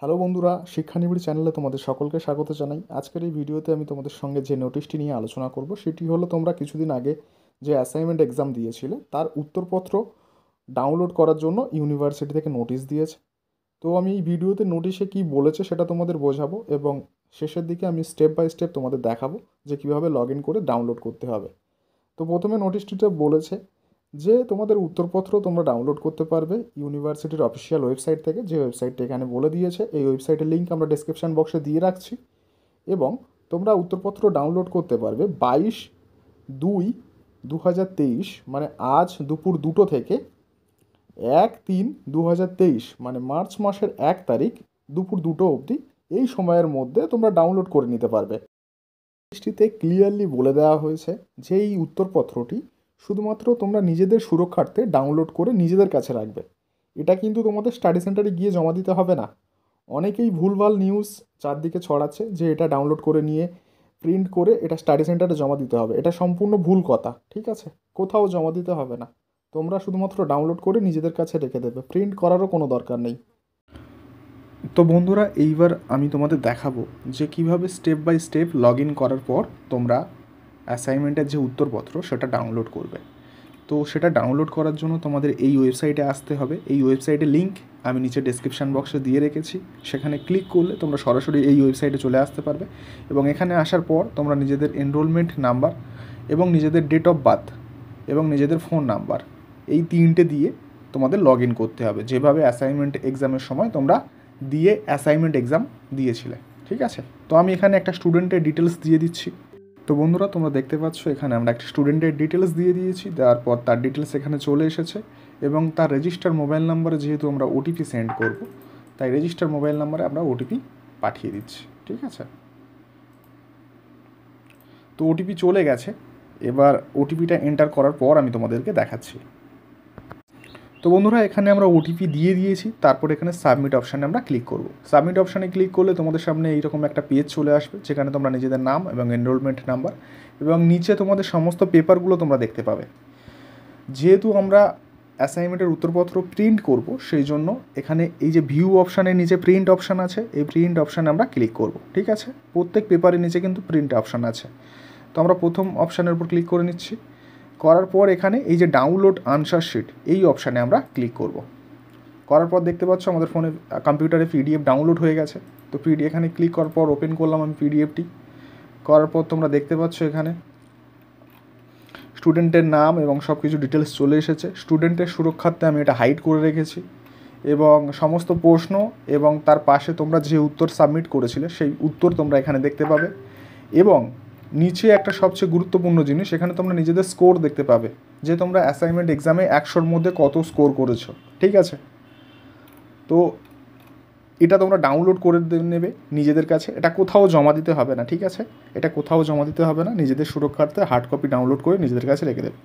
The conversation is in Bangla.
হ্যালো বন্ধুরা শিক্ষানিবিড় চ্যানেলে তোমাদের সকলকে স্বাগত জানাই আজকের এই ভিডিওতে আমি তোমাদের সঙ্গে যে নোটিশটি নিয়ে আলোচনা করব সেটি হলো তোমরা কিছুদিন আগে যে অ্যাসাইনমেন্ট এক্সাম দিয়েছিলে তার উত্তরপত্র ডাউনলোড করার জন্য ইউনিভার্সিটি থেকে নোটিশ দিয়েছে তো আমি এই ভিডিওতে নোটিশে কি বলেছে সেটা তোমাদের বোঝাবো এবং শেষের দিকে আমি স্টেপ বাই স্টেপ তোমাদের দেখাবো যে কিভাবে লগ ইন করে ডাউনলোড করতে হবে তো প্রথমে নোটিশটিতে বলেছে যে তোমাদের উত্তরপত্র তোমরা ডাউনলোড করতে পারবে ইউনিভার্সিটির অফিসিয়াল ওয়েবসাইট থেকে যে ওয়েবসাইটটি এখানে বলে দিয়েছে এই ওয়েবসাইটের লিঙ্ক আমরা ডিসক্রিপশান বক্সে দিয়ে রাখছি এবং তোমরা উত্তরপত্র ডাউনলোড করতে পারবে বাইশ দুই দু মানে আজ দুপুর দুটো থেকে এক তিন দু মানে মার্চ মাসের এক তারিখ দুপুর দুটো অবধি এই সময়ের মধ্যে তোমরা ডাউনলোড করে নিতে পারবে দৃষ্টিতে ক্লিয়ারলি বলে দেওয়া হয়েছে যে এই উত্তরপত্রটি শুধুমাত্র তোমরা নিজেদের সুরক্ষার্থে ডাউনলোড করে নিজেদের কাছে রাখবে এটা কিন্তু তোমাদের স্টাডি সেন্টারে গিয়ে জমা দিতে হবে না অনেকেই ভুলভাল নিউজ চারদিকে ছড়াচ্ছে যে এটা ডাউনলোড করে নিয়ে প্রিন্ট করে এটা স্টাডি সেন্টারে জমা দিতে হবে এটা সম্পূর্ণ ভুল কথা ঠিক আছে কোথাও জমা দিতে হবে না তোমরা শুধুমাত্র ডাউনলোড করে নিজেদের কাছে রেখে দেবে প্রিন্ট করারও কোনো দরকার নেই তো বন্ধুরা এইবার আমি তোমাদের দেখাবো যে কিভাবে step by step log in করার পর তোমরা অ্যাসাইনমেন্টের যে উত্তরপত্র সেটা ডাউনলোড করবে তো সেটা ডাউনলোড করার জন্য তোমাদের এই ওয়েবসাইটে আসতে হবে এই ওয়েবসাইটের লিঙ্ক আমি নিচে ডিসক্রিপশান বক্সে দিয়ে রেখেছি সেখানে ক্লিক করলে তোমরা সরাসরি এই ওয়েবসাইটে চলে আসতে পারবে এবং এখানে আসার পর তোমরা নিজেদের এনরোলমেন্ট নাম্বার এবং নিজেদের ডেট অফ বার্থ এবং নিজেদের ফোন নাম্বার এই তিনটে দিয়ে তোমাদের লগ ইন করতে হবে যেভাবে অ্যাসাইনমেন্ট এক্সামের সময় তোমরা দিয়ে অ্যাসাইনমেন্ট এক্সাম দিয়েছিলে ঠিক আছে তো আমি এখানে একটা স্টুডেন্টের ডিটেলস দিয়ে দিচ্ছি তো বন্ধুরা তোমরা দেখতে পাচ্ছ এখানে আমরা একটা স্টুডেন্টের ডিটেলস দিয়ে দিয়েছি তারপর তার ডিটেলস এখানে চলে এসেছে এবং তার রেজিস্টার মোবাইল নাম্বারে যেহেতু আমরা ওটিপি সেন্ড করব তাই রেজিস্টার মোবাইল নাম্বারে আমরা ওটিপি পাঠিয়ে দিচ্ছি ঠিক আছে তো ওটিপি চলে গেছে এবার ওটিপিটা এন্টার করার পর আমি তোমাদেরকে দেখাচ্ছি তো বন্ধুরা এখানে আমরা ওটিপি দিয়ে দিয়েছি তারপর এখানে সাবমিট অপশানে আমরা ক্লিক করব সাবমিট অপশানে ক্লিক করলে তোমাদের সামনে এইরকম একটা পেজ চলে আসবে যেখানে তোমরা নিজেদের নাম এবং এনরোলমেন্ট নাম্বার এবং নিচে তোমাদের সমস্ত পেপারগুলো তোমরা দেখতে পাবে যেহেতু আমরা অ্যাসাইনমেন্টের উত্তরপত্র প্রিন্ট করব সেই জন্য এখানে এই যে ভিউ অপশানের নিচে প্রিন্ট অপশান আছে এই প্রিন্ট অপশানে আমরা ক্লিক করব ঠিক আছে প্রত্যেক পেপারের নিচে কিন্তু প্রিন্ট অপশান আছে তো আমরা প্রথম অপশানের উপর ক্লিক করে নিচ্ছি করার পর এখানে এই যে ডাউনলোড আনসার শিট এই অপশানে আমরা ক্লিক করব করার পর দেখতে পাচ্ছ আমাদের ফোনে কম্পিউটারে পিডিএফ ডাউনলোড হয়ে গেছে তো পিডি এখানে ক্লিক করার পর ওপেন করলাম আমি পিডিএফটি করার পর তোমরা দেখতে পাচ্ছ এখানে স্টুডেন্টের নাম এবং সব কিছু ডিটেলস চলে এসেছে স্টুডেন্টের সুরক্ষার্থে আমি এটা হাইড করে রেখেছি এবং সমস্ত প্রশ্ন এবং তার পাশে তোমরা যে উত্তর সাবমিট করেছিলে সেই উত্তর তোমরা এখানে দেখতে পাবে এবং নিচে একটা সবচেয়ে গুরুত্বপূর্ণ জিনিস সেখানে তোমরা নিজেদের স্কোর দেখতে পাবে যে তোমরা অ্যাসাইনমেন্ট এক্সামে একশোর মধ্যে কত স্কোর করেছো ঠিক আছে তো এটা তোমরা ডাউনলোড করে নেবে নিজেদের কাছে এটা কোথাও জমা দিতে হবে না ঠিক আছে এটা কোথাও জমা দিতে হবে না নিজেদের সুরক্ষার্থে হার্ড কপি ডাউনলোড করে নিজেদের কাছে রেখে দেবে